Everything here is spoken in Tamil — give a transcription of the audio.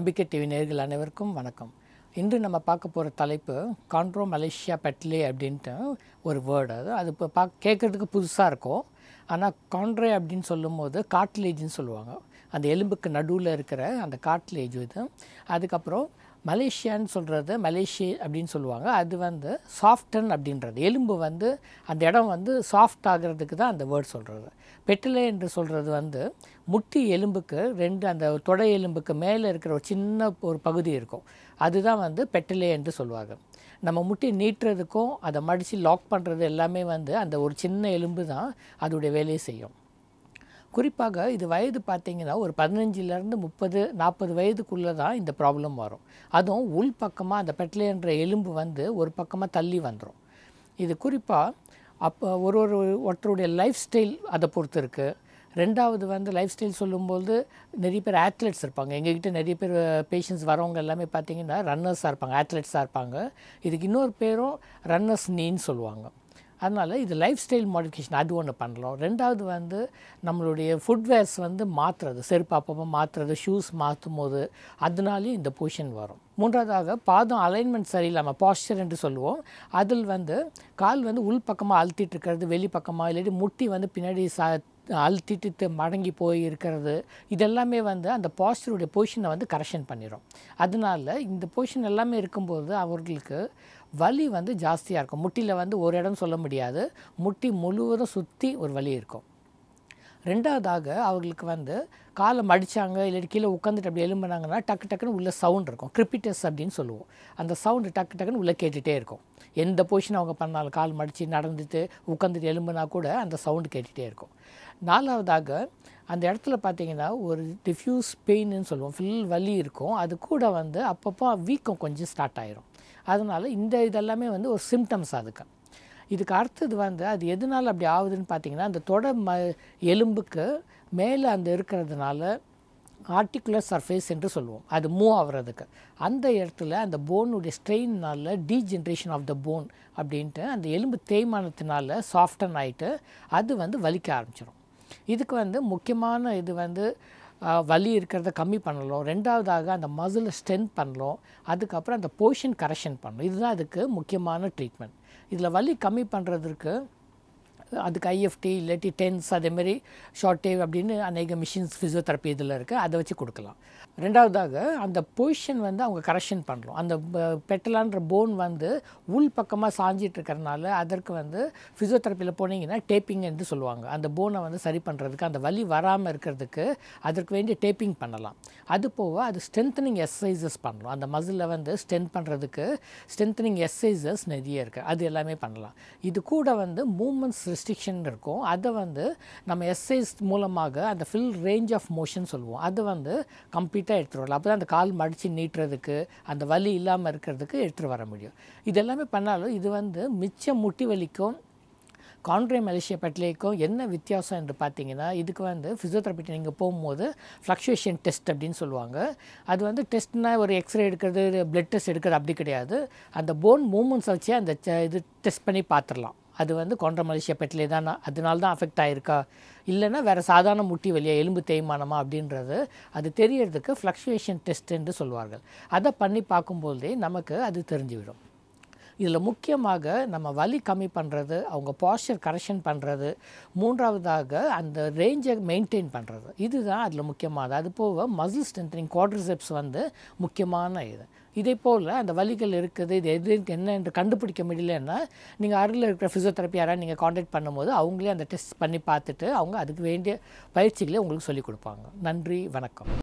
நம்பிக்கை டிவி நேர்கள் அனைவருக்கும் வணக்கம் இன்று நம்ம பார்க்க போகிற தலைப்பு கான்ட்ரோ மலேசியா பெட்லே அப்படின்ட்டு ஒரு வேர்டு அது அது இப்போ பா கேட்குறதுக்கு புதுசாக இருக்கும் ஆனால் கான்ட்ரே அப்படின்னு சொல்லும்போது போது காட்லேஜ்னு சொல்லுவாங்க அந்த எலும்புக்கு நடுவில் இருக்கிற அந்த காட்லேஜ் இது அதுக்கப்புறம் மலேசியான்னு சொல்கிறது மலேசிய அப்படின்னு சொல்லுவாங்க அது வந்து சாஃப்டன் அப்படின்றது எலும்பு வந்து அந்த இடம் வந்து சாஃப்ட் ஆகிறதுக்கு தான் அந்த வேர்ட் சொல்கிறது பெட்டிலே என்று சொல்கிறது வந்து முட்டி எலும்புக்கு ரெண்டு அந்த தொடை எலும்புக்கு மேலே இருக்கிற ஒரு சின்ன ஒரு பகுதி இருக்கும் அதுதான் வந்து பெட்டிலே என்று சொல்லுவாங்க நம்ம முட்டி நீட்டுறதுக்கும் அதை மடித்து லாக் பண்ணுறது எல்லாமே வந்து அந்த ஒரு சின்ன எலும்பு தான் அதோடைய வேலையை செய்யும் குறிப்பாக இது வயது பார்த்தீங்கன்னா ஒரு பதினஞ்சிலேருந்து முப்பது நாற்பது வயதுக்குள்ளே தான் இந்த ப்ராப்ளம் வரும் அதுவும் உள் பக்கமாக அந்த பெட்லேன்ற எலும்பு வந்து ஒரு பக்கமாக தள்ளி வந்துடும் இது குறிப்பாக அப்போ ஒரு ஒரு ஒருத்தருடைய லைஃப் ஸ்டைல் அதை பொறுத்து இருக்குது ரெண்டாவது வந்து லைஃப் ஸ்டைல் சொல்லும்போது நிறைய பேர் ஆத்லெட்ஸ் இருப்பாங்க எங்ககிட்ட நிறைய பேர் பேஷண்ட்ஸ் வரவங்க எல்லாமே பார்த்தீங்கன்னா ரன்னர்ஸாக இருப்பாங்க ஆத்லெட்ஸாக இருப்பாங்க இதுக்கு இன்னொரு பேரும் ரன்னர்ஸ் நீன்னு சொல்லுவாங்க அதனால் இது லைஃப் ஸ்டைல் மாடிஃபிகேஷன் அது ஒன்று பண்ணலாம் ரெண்டாவது வந்து நம்மளுடைய ஃபுட்வேர்ஸ் வந்து மாற்றுறது செருப்பு அப்பப்போ மாற்றுறது ஷூஸ் மாற்றும் போது அதனாலேயும் இந்த பொசிஷன் வரும் மூன்றாவதாக பாதம் அலைன்மெண்ட் சரியில்லாமல் பாஸ்டர் என்று சொல்லுவோம் அதில் வந்து கால் வந்து உள் பக்கமாக அழுத்திட்டு இருக்கிறது வெளி பக்கமாக இல்லாட்டி முட்டி வந்து பின்னாடி ச அழுத்திட்டு மடங்கி போய் இருக்கிறது இதெல்லாமே வந்து அந்த பாஸ்டருடைய பொசிஷனை வந்து கரெக்ஷன் பண்ணிடும் அதனால இந்த பொசிஷன் எல்லாமே இருக்கும்போது அவர்களுக்கு வலி வந்து ஜாஸ்தியாக இருக்கும் முட்டியில் வந்து ஒரு இடம் சொல்ல முடியாது முட்டி முழுவதும் சுற்றி ஒரு வலி இருக்கும் ரெண்டாவதாக அவங்களுக்கு வந்து காலை மடித்தாங்க இல்லை கீழே உட்காந்துட்டு அப்படி எழும்புனாங்கன்னா டக்கு டக்குன்னு உள்ள சவுண்ட் இருக்கும் கிரிப்பிட்டஸ் அப்படின்னு சொல்லுவோம் அந்த சவுண்டு டக்கு டக்குன்னு உள்ளே கேட்டுகிட்டே இருக்கும் எந்த பொசிஷன் அவங்க பண்ணாலும் கால் மடித்து நடந்துட்டு உட்காந்துட்டு எழும்புனா கூட அந்த சவுண்டு கேட்டுகிட்டே இருக்கும் நாலாவதாக அந்த இடத்துல பார்த்தீங்கன்னா ஒரு டிஃப்யூஸ் பெயின்னு சொல்லுவோம் ஃபுல் வலி இருக்கும் அது கூட வந்து அப்பப்போ வீக்கம் கொஞ்சம் ஸ்டார்ட் ஆயிரும் அதனால் இந்த இதெல்லாமே வந்து ஒரு சிம்டம்ஸ் அதுக்கு இதுக்கு அடுத்தது வந்து அது எதனால் அப்படி ஆகுதுன்னு பார்த்தீங்கன்னா அந்த தொட ம எலும்புக்கு மேலே அந்த இருக்கிறதுனால ஆர்டிகுலர் சர்ஃபேஸ் என்று சொல்லுவோம் அது மூவ் ஆகிறதுக்கு அந்த இடத்துல அந்த போனுடைய ஸ்ட்ரெயின்னால் டீஜென்ரேஷன் ஆஃப் த போன் அப்படின்ட்டு அந்த எலும்பு தேய்மானத்தினால சாஃப்டன் ஆகிட்டு அது வந்து வலிக்க ஆரம்பிச்சிடும் இதுக்கு வந்து முக்கியமான இது வந்து வலி இருக்கிறத கம்மி பண்ணலாம் ரெண்டாவதாக அந்த மசிலை ஸ்ட்ரென்த் பண்ணலாம் அதுக்கப்புறம் அந்த போஷன் கரெக்ஷன் பண்ணணும் இதுதான் அதுக்கு முக்கியமான ட்ரீட்மெண்ட் இதில் வலி கம்மி பண்ணுறதுக்கு அதுக்கு ஐஎஃப்டி இல்லாட்டி டென்ஸ் அதே ஷார்ட் டேவ் அப்படின்னு அநேக மிஷின்ஸ் ஃபிசியோதெரப்பி இதில் இருக்குது அதை வச்சு கொடுக்கலாம் ரெண்டாவதாக அந்த பொசிஷன் வந்து அவங்க கரெக்ஷன் பண்ணுறோம் அந்த பெட்டலான்ற போன் வந்து உள் பக்கமாக சாஞ்சிட்டு அதற்கு வந்து ஃபிசியோதெரப்பியில் போனீங்கன்னா டேப்பிங் என்று சொல்லுவாங்க அந்த போனை வந்து சரி பண்ணுறதுக்கு அந்த வலி வராமல் இருக்கிறதுக்கு அதற்கு வேண்டிய டேப்பிங் பண்ணலாம் அது போக அது ஸ்ட்ரென்த்தனிங் எக்ஸசைசஸ் பண்ணலாம் அந்த மசிலில் வந்து ஸ்ட்ரென்த் பண்ணுறதுக்கு ஸ்ட்ரென்த்தனிங் எக்ஸசைசஸ் நிறைய இருக்குது அது எல்லாமே பண்ணலாம் இது கூட வந்து மூமெண்ட்ஸ் ரெஸ்ட்ரிக்ஷன் இருக்கும் அதை வந்து நம்ம எஸ்ஐஸ் மூலமாக அந்த ஃபில் ரேஞ்ச் ஆஃப் மோஷன் சொல்லுவோம் அதை வந்து கம்ப்ளீட்டாக எடுத்துகிட்டு வரலாம் அப்போ தான் அந்த கால் மடித்து நீட்டுறதுக்கு அந்த வலி இல்லாமல் இருக்கிறதுக்கு எடுத்துகிட்டு வர முடியும் இதெல்லாமே பண்ணாலும் இது வந்து மிச்ச முட்டி வலிக்கும் கான்ட்ரே மலேசியா பட்லேக்கும் என்ன வித்தியாசம் என்று பார்த்தீங்கன்னா இதுக்கு வந்து ஃபிசியோதெரப்பிட்டு நீங்கள் போகும்போது ஃப்ளக்ஷுவேஷன் டெஸ்ட் அப்படின்னு சொல்லுவாங்க அது வந்து டெஸ்ட்னா ஒரு எக்ஸ்ரே எடுக்கிறது பிளட் டெஸ்ட் எடுக்கிறது அப்படி கிடையாது அந்த போன் மூமெண்ட்ஸ் வச்சு அந்த இது டெஸ்ட் பண்ணி பார்த்துடலாம் அது வந்து கொன்ற மலேசியா பெட்டிலே தான் அதனால தான் அஃபெக்ட் ஆகிருக்கா இல்லைன்னா வேறு சாதாரண முட்டி வழியா எலும்பு தேய்மானமா அப்படின்றது அது தெரியறதுக்கு ஃப்ளக்ஷுவேஷன் டெஸ்ட்டுன்னு சொல்வார்கள் அதை பண்ணி பார்க்கும்போதே நமக்கு அது தெரிஞ்சுவிடும் இதில் முக்கியமாக நம்ம வலி கம்மி பண்ணுறது அவங்க பாஸ்டர் கரெக்ஷன் பண்ணுறது மூன்றாவதாக அந்த ரேஞ்சை மெயின்டைன் பண்ணுறது இதுதான் அதில் முக்கியமானது அது போக மசில் ஸ்ட்ரென்த்னிங் குவாட்ரிசெப்ஸ் வந்து முக்கியமான இது இதே போல் அந்த வலிகள் இருக்குது இது எது என்ன என்று கண்டுபிடிக்க முடியலன்னா நீங்கள் அருகில் இருக்கிற ஃபிசியோதெரப்பி யாராவது நீங்கள் காண்டாக்ட் பண்ணும்போது அவங்களே அந்த டெஸ்ட் பண்ணி பார்த்துட்டு அவங்க அதுக்கு வேண்டிய பயிற்சிகளை உங்களுக்கு சொல்லிக் கொடுப்பாங்க நன்றி வணக்கம்